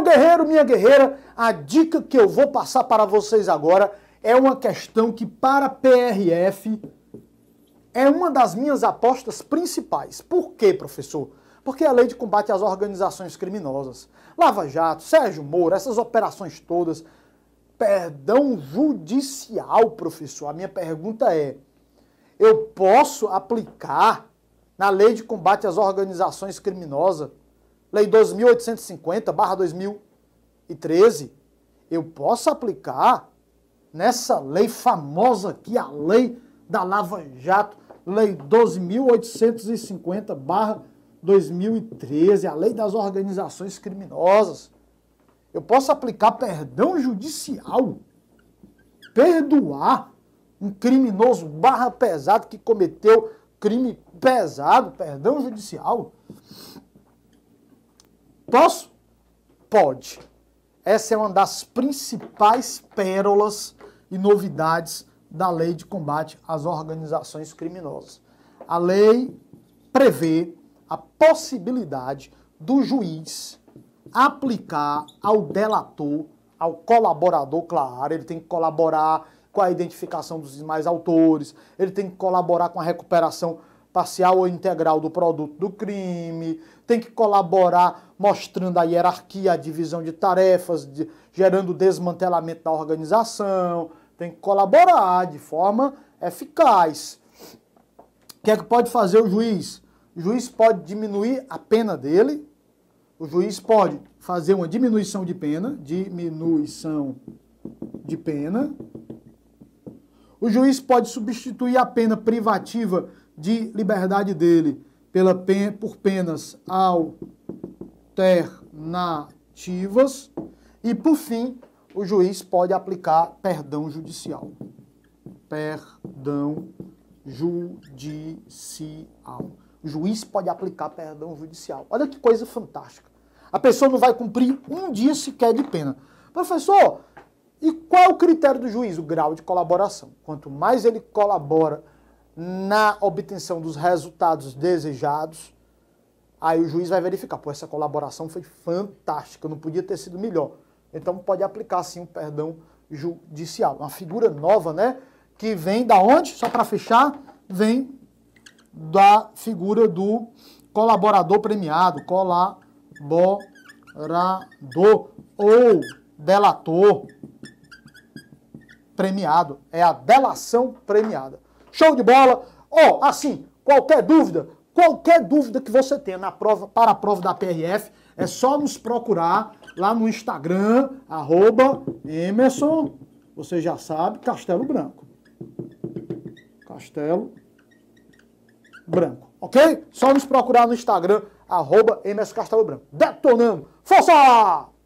Meu guerreiro, minha guerreira, a dica que eu vou passar para vocês agora é uma questão que, para a PRF, é uma das minhas apostas principais. Por quê, professor? Porque é a lei de combate às organizações criminosas, Lava Jato, Sérgio Moro, essas operações todas, perdão judicial, professor. A minha pergunta é: eu posso aplicar na lei de combate às organizações criminosas Lei 2850/2013, eu posso aplicar nessa lei famosa que é a lei da Lava Jato, lei 12850/2013, a lei das organizações criminosas. Eu posso aplicar perdão judicial, perdoar um criminoso barra pesado que cometeu crime pesado, perdão judicial. Posso? Pode. Essa é uma das principais pérolas e novidades da lei de combate às organizações criminosas. A lei prevê a possibilidade do juiz aplicar ao delator, ao colaborador, claro, ele tem que colaborar com a identificação dos demais autores, ele tem que colaborar com a recuperação parcial ou integral do produto do crime, tem que colaborar mostrando a hierarquia, a divisão de tarefas, de, gerando desmantelamento da organização, tem que colaborar de forma eficaz. O que é que pode fazer o juiz? O juiz pode diminuir a pena dele, o juiz pode fazer uma diminuição de pena, diminuição de pena. O juiz pode substituir a pena privativa de liberdade dele pela pen, por penas alternativas. E, por fim, o juiz pode aplicar perdão judicial. Perdão judicial. O juiz pode aplicar perdão judicial. Olha que coisa fantástica. A pessoa não vai cumprir um dia sequer de pena. Professor, e qual é o critério do juiz? O grau de colaboração. Quanto mais ele colabora na obtenção dos resultados desejados, aí o juiz vai verificar, pô, essa colaboração foi fantástica, não podia ter sido melhor. Então pode aplicar sim um perdão judicial. Uma figura nova, né? Que vem da onde? Só para fechar, vem da figura do colaborador premiado, colaborador ou delator premiado. É a delação premiada. Show de bola. Ó, oh, assim, qualquer dúvida, qualquer dúvida que você tenha na prova, para a prova da PRF, é só nos procurar lá no Instagram, arroba Emerson, você já sabe, Castelo Branco. Castelo Branco, ok? Só nos procurar no Instagram, arroba Emerson Castelo Branco. Detonando! Força!